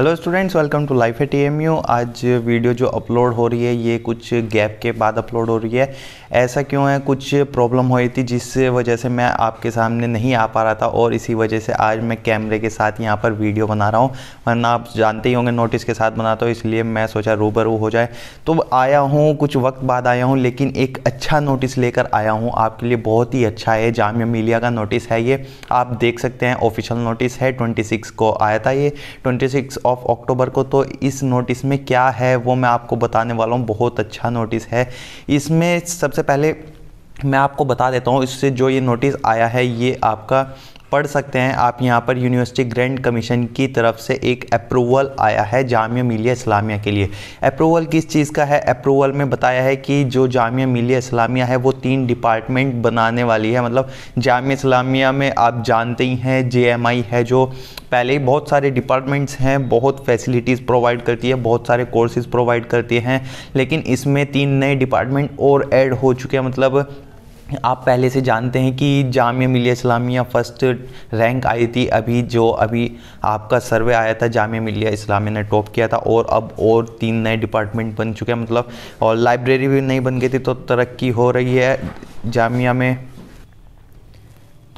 Hello students welcome to life at you आज video जो upload हो रही है ये कुछ गैप के बाद अपलोड हो रही है ऐसा क्यों है कुछ प्रॉब्लम हो रही थी जिस वजह से मैं आपके सामने नहीं आ पा रहा था और इसी वजह से आज मैं कैमरे के साथ यहाँ पर वीडियो बना रहा हूँ वरना आप जानते ही होंगे नोटिस के साथ बनाता हूँ इसलिए मैं सोचा रूबरू हो जाए तो आया हूँ कुछ वक्त बाद आया हूँ लेकिन एक अच्छा नोटिस लेकर आया हूँ आपके लिए बहुत ही अच्छा है जामिया मिलिया का नोटिस है ये आप देख सकते हैं ऑफिशियल नोटिस है ट्वेंटी को आया था ये ट्वेंटी ऑफ अक्टूबर को तो इस नोटिस में क्या है वो मैं आपको बताने वाला हूँ बहुत अच्छा नोटिस है इसमें सबसे पहले मैं आपको बता देता हूँ इससे जो ये नोटिस आया है ये आपका पढ़ सकते हैं आप यहाँ पर यूनिवर्सिटी ग्रैंड कमीशन की तरफ से एक अप्रूवल आया है जामिया मिलिया इस्लामिया के लिए अप्रूवल किस चीज़ का है अप्रूवल में बताया है कि जो जामिया मिलिया इस्लामिया है वो तीन डिपार्टमेंट बनाने वाली है मतलब जामिया इस्लामिया में आप जानते ही हैं जे है जो पहले ही बहुत सारे डिपार्टमेंट्स हैं बहुत फैसिलिटीज़ प्रोवाइड करती है बहुत सारे कोर्सेज़ प्रोवाइड करती हैं लेकिन इसमें तीन नए डिपार्टमेंट और ऐड हो चुके हैं मतलब आप पहले से जानते हैं कि जामिया मिलिया इस्लामिया फ़र्स्ट रैंक आई थी अभी जो अभी आपका सर्वे आया था जामिया मिलिया इस्लामिया ने टॉप किया था और अब और तीन नए डिपार्टमेंट बन चुके हैं मतलब और लाइब्रेरी भी नहीं बन गई थी तो तरक्की हो रही है जामिया में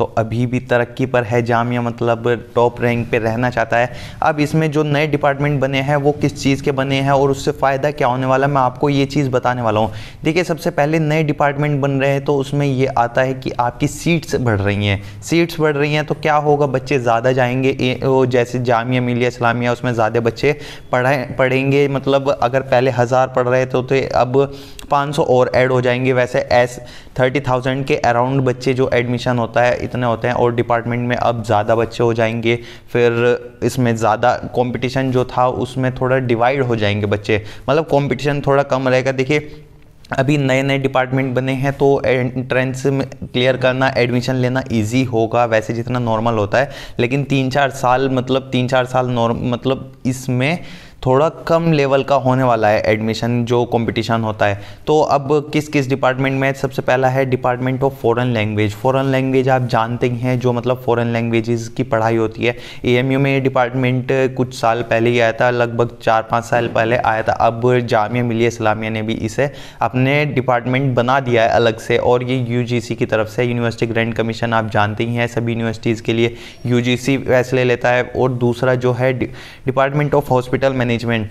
तो अभी भी तरक्की पर है जामिया मतलब टॉप रैंक पे रहना चाहता है अब इसमें जो नए डिपार्टमेंट बने हैं वो किस चीज़ के बने हैं और उससे फ़ायदा क्या होने वाला है मैं आपको ये चीज़ बताने वाला हूँ देखिए सबसे पहले नए डिपार्टमेंट बन रहे हैं तो उसमें ये आता है कि आपकी सीट्स बढ़ रही हैं सीट्स बढ़ रही हैं तो क्या होगा बच्चे ज़्यादा जाएंगे जैसे जामिया मिलिया इस्लामिया उसमें ज़्यादा बच्चे पढ़ाए पढ़ेंगे मतलब अगर पहले हज़ार पढ़ रहे थे तो अब पाँच और ऐड हो जाएंगे वैसे एस थर्टी थाउजेंड के अराउंड बच्चे जो एडमिशन होता है कितने होते हैं और डिपार्टमेंट में अब ज़्यादा बच्चे हो जाएंगे फिर इसमें ज़्यादा कंपटीशन जो था उसमें थोड़ा डिवाइड हो जाएंगे बच्चे मतलब कंपटीशन थोड़ा कम रहेगा देखिए अभी नए नए डिपार्टमेंट बने हैं तो एंट्रेंस में क्लियर करना एडमिशन लेना इजी होगा वैसे जितना नॉर्मल होता है लेकिन तीन चार साल मतलब तीन चार साल नॉर्म मतलब इसमें थोड़ा कम लेवल का होने वाला है एडमिशन जो कंपटीशन होता है तो अब किस किस डिपार्टमेंट में सबसे पहला है department of foreign language foreign language आप जानते ही हैं जो मतलब फॉरेन लैंग्वेजेस की पढ़ाई होती है एएमयू में ये डिपार्टमेंट कुछ साल पहले ही आया था लगभग चार पाँच साल पहले आया था अब जामिया मिलिया इस्लामिया ने भी इसे अपने डिपार्टमेंट बना दिया है अलग से और ये यू की तरफ से यूनिवर्सिटी ग्रैंड कमीशन आप जानते ही हैं सभी यूनिवर्सिटीज़ के लिए यू फैसले लेता है और दूसरा जो है department of hospital manage management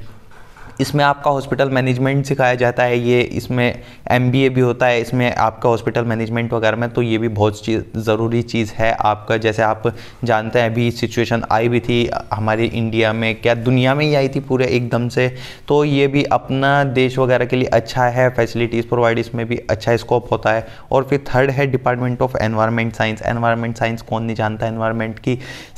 इसमें आपका हॉस्पिटल मैनेजमेंट सिखाया जाता है ये इसमें एम भी होता है इसमें आपका हॉस्पिटल मैनेजमेंट वगैरह में तो ये भी बहुत चीज़ ज़रूरी चीज़ है आपका जैसे आप जानते हैं अभी सिचुएशन आई भी थी हमारे इंडिया में क्या दुनिया में ही आई थी पूरे एकदम से तो ये भी अपना देश वगैरह के लिए अच्छा है फैसिलिटीज़ प्रोवाइड इसमें भी अच्छा स्कोप होता है और फिर थर्ड है department of environment science environment science कौन नहीं जानता एनवायरमेंट की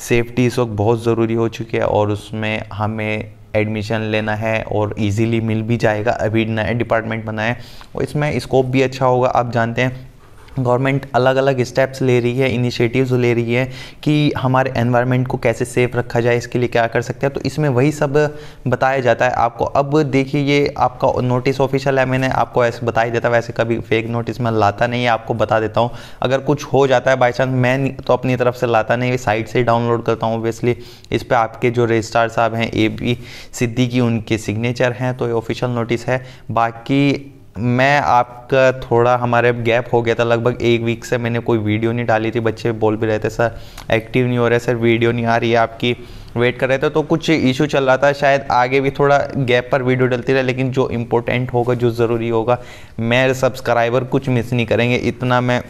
सेफ्टी इस वक्त बहुत ज़रूरी हो चुकी है और उसमें हमें एडमिशन लेना है और इजीली मिल भी जाएगा अभी नया डिपार्टमेंट बनाए और तो इसमें स्कोप भी अच्छा होगा आप जानते हैं गवर्नमेंट अलग अलग स्टेप्स ले रही है इनिशिएटिव्स ले रही है कि हमारे एनवायरनमेंट को कैसे सेफ रखा जाए इसके लिए क्या कर सकते हैं तो इसमें वही सब बताया जाता है आपको अब देखिए ये आपका नोटिस ऑफिशियल है मैंने आपको ऐसे बता ही देता वैसे कभी फेक नोटिस मैं लाता नहीं है आपको बता देता हूँ अगर कुछ हो जाता है बाई चांस मैं तो अपनी तरफ से लाता नहीं साइट से डाउनलोड करता हूँ ओबियसली इस पर आपके जो रजिस्ट्रार साहब हैं ए बी सिद्दीकी उनके सिग्नेचर हैं तो ये ऑफिशियल नोटिस है बाकी मैं आपका थोड़ा हमारे गैप हो गया था लगभग एक वीक से मैंने कोई वीडियो नहीं डाली थी बच्चे बोल भी रहे थे सर एक्टिव नहीं हो रहे सर वीडियो नहीं आ रही है आपकी वेट कर रहे थे तो कुछ इशू चल रहा था शायद आगे भी थोड़ा गैप पर वीडियो डलती रहे लेकिन जो इम्पोर्टेंट होगा जो ज़रूरी होगा मेरे सब्सक्राइबर कुछ मिस नहीं करेंगे इतना मैं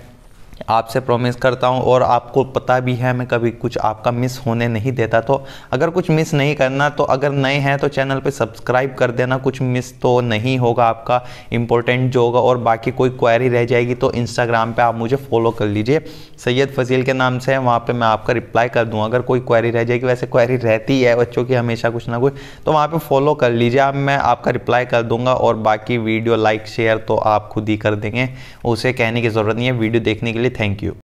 आपसे प्रोमिस करता हूँ और आपको पता भी है मैं कभी कुछ आपका मिस होने नहीं देता तो अगर कुछ मिस नहीं करना तो अगर नए हैं तो चैनल पे सब्सक्राइब कर देना कुछ मिस तो नहीं होगा आपका इंपॉर्टेंट जो होगा और बाकी कोई क्वेरी रह जाएगी तो इंस्टाग्राम पे आप मुझे फॉलो कर लीजिए सैयद फजील के नाम से वहाँ पर मैं आपका रिप्लाई कर दूँ अगर कोई क्वारी रह जाएगी वैसे क्वारी रहती है बच्चों की हमेशा कुछ ना कुछ तो वहाँ पर फॉलो कर लीजिए आप मैं आपका रिप्लाई कर दूँगा और बाकी वीडियो लाइक शेयर तो आप खुद ही कर देंगे उसे कहने की ज़रूरत नहीं है वीडियो देखने के लिए thank you.